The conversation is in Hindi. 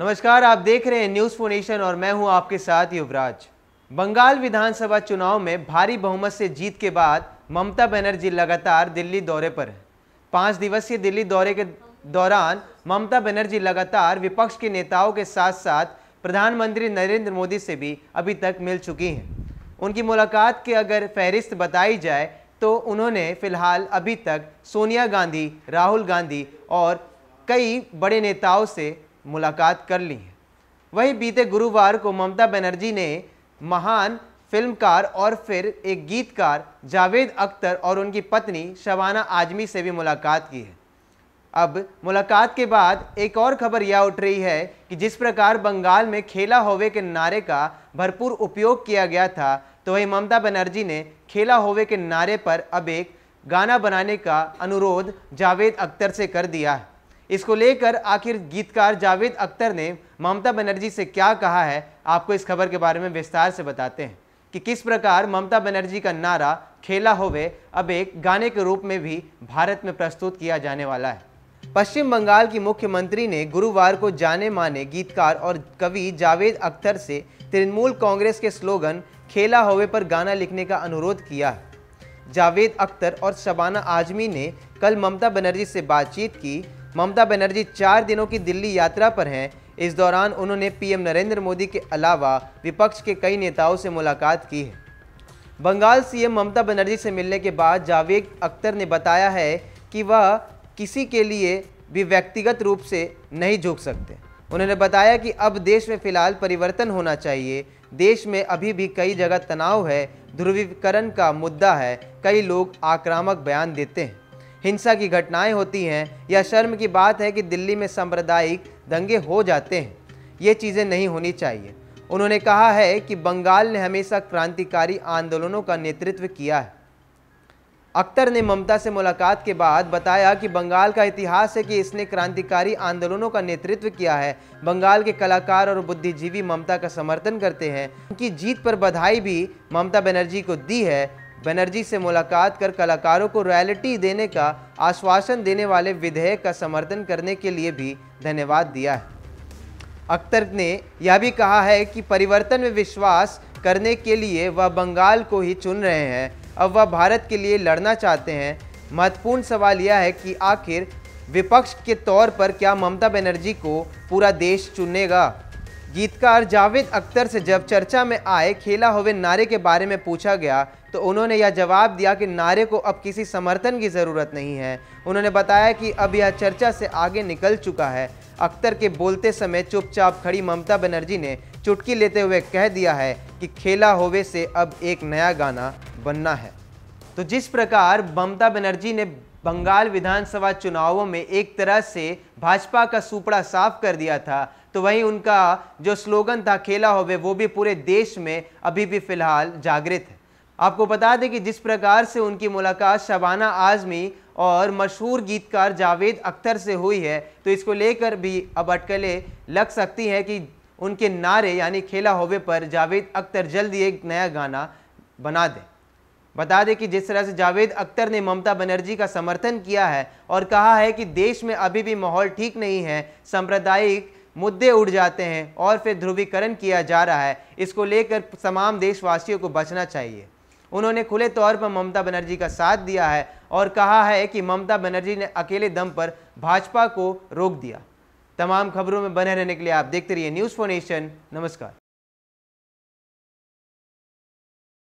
नमस्कार आप देख रहे हैं न्यूज़ फोनेशन और मैं हूं आपके साथ युवराज बंगाल विधानसभा चुनाव में भारी बहुमत से जीत के बाद ममता बनर्जी लगातार दिल्ली दौरे पर है पाँच दिवसीय दिल्ली दौरे के दौरान ममता बनर्जी लगातार विपक्ष के नेताओं के साथ साथ प्रधानमंत्री नरेंद्र मोदी से भी अभी तक मिल चुकी हैं उनकी मुलाकात की अगर फहरिस्त बताई जाए तो उन्होंने फिलहाल अभी तक सोनिया गांधी राहुल गांधी और कई बड़े नेताओं से मुलाकात कर ली है वहीं बीते गुरुवार को ममता बनर्जी ने महान फिल्मकार और फिर एक गीतकार जावेद अख्तर और उनकी पत्नी शबाना आजमी से भी मुलाकात की है अब मुलाकात के बाद एक और खबर यह उठ रही है कि जिस प्रकार बंगाल में खेला होवे के नारे का भरपूर उपयोग किया गया था तो वही ममता बनर्जी ने खेला होवे के नारे पर अब एक गाना बनाने का अनुरोध जावेद अख्तर से कर दिया है इसको लेकर आखिर गीतकार जावेद अख्तर ने ममता बनर्जी से क्या कहा है आपको इस खबर के बारे में विस्तार से बताते हैं कि किस प्रकार ममता बनर्जी का नारा खेला होवे अब एक गाने के रूप में भी भारत में प्रस्तुत किया जाने वाला है पश्चिम बंगाल की मुख्यमंत्री ने गुरुवार को जाने माने गीतकार और कवि जावेद अख्तर से तृणमूल कांग्रेस के स्लोगन खेला होवे पर गाना लिखने का अनुरोध किया है जावेद अख्तर और शबाना आजमी ने कल ममता बनर्जी से बातचीत की ममता बनर्जी चार दिनों की दिल्ली यात्रा पर हैं इस दौरान उन्होंने पीएम नरेंद्र मोदी के अलावा विपक्ष के कई नेताओं से मुलाकात की है बंगाल सीएम ममता बनर्जी से मिलने के बाद जावेद अख्तर ने बताया है कि वह किसी के लिए भी व्यक्तिगत रूप से नहीं झुक सकते उन्होंने बताया कि अब देश में फिलहाल परिवर्तन होना चाहिए देश में अभी भी कई जगह तनाव है ध्रुवीकरण का मुद्दा है कई लोग आक्रामक बयान देते हैं हिंसा की घटनाएं होती हैं या शर्म की बात है कि दिल्ली में सांप्रदायिक दंगे हो जाते हैं ये चीज़ें नहीं होनी चाहिए उन्होंने कहा है कि बंगाल ने हमेशा क्रांतिकारी आंदोलनों का नेतृत्व किया है अख्तर ने ममता से मुलाकात के बाद बताया कि बंगाल का इतिहास है कि इसने क्रांतिकारी आंदोलनों का नेतृत्व किया है बंगाल के कलाकार और बुद्धिजीवी ममता का समर्थन करते हैं उनकी जीत पर बधाई भी ममता बनर्जी को दी है बनर्जी से मुलाकात कर कलाकारों को रॉयल्टी देने का आश्वासन देने वाले विधेयक का समर्थन करने के लिए भी धन्यवाद दिया है अख्तर ने यह भी कहा है कि परिवर्तन में विश्वास करने के लिए वह बंगाल को ही चुन रहे हैं अब वह भारत के लिए लड़ना चाहते हैं महत्वपूर्ण सवाल यह है कि आखिर विपक्ष के तौर पर क्या ममता बनर्जी को पूरा देश चुनेगा गीतकार जावेद अख्तर से जब चर्चा में आए खेला होवे नारे के बारे में पूछा गया तो उन्होंने यह जवाब दिया कि नारे को अब किसी समर्थन की ज़रूरत नहीं है उन्होंने बताया कि अब यह चर्चा से आगे निकल चुका है अख्तर के बोलते समय चुपचाप खड़ी ममता बनर्जी ने चुटकी लेते हुए कह दिया है कि खेला होवे से अब एक नया गाना बनना है तो जिस प्रकार ममता बनर्जी ने बंगाल विधानसभा चुनावों में एक तरह से भाजपा का सुपड़ा साफ कर दिया था तो वहीं उनका जो स्लोगन था खेला होवे वो भी पूरे देश में अभी भी फिलहाल जागृत है आपको बता दें कि जिस प्रकार से उनकी मुलाकात शबाना आजमी और मशहूर गीतकार जावेद अख्तर से हुई है तो इसको लेकर भी अब अटकलें लग सकती हैं कि उनके नारे यानी खेला होवे पर जावेद अख्तर जल्द ही एक नया गाना बना दें बता दें कि जिस तरह से जावेद अख्तर ने ममता बनर्जी का समर्थन किया है और कहा है कि देश में अभी भी माहौल ठीक नहीं है सांप्रदायिक मुद्दे उड़ जाते हैं और फिर ध्रुवीकरण किया जा रहा है इसको लेकर तमाम देशवासियों को बचना चाहिए उन्होंने खुले तौर पर ममता बनर्जी का साथ दिया है और कहा है कि ममता बनर्जी ने अकेले दम पर भाजपा को रोक दिया तमाम खबरों में बने रहने के लिए आप देखते रहिए न्यूज़ फॉर नेशन नमस्कार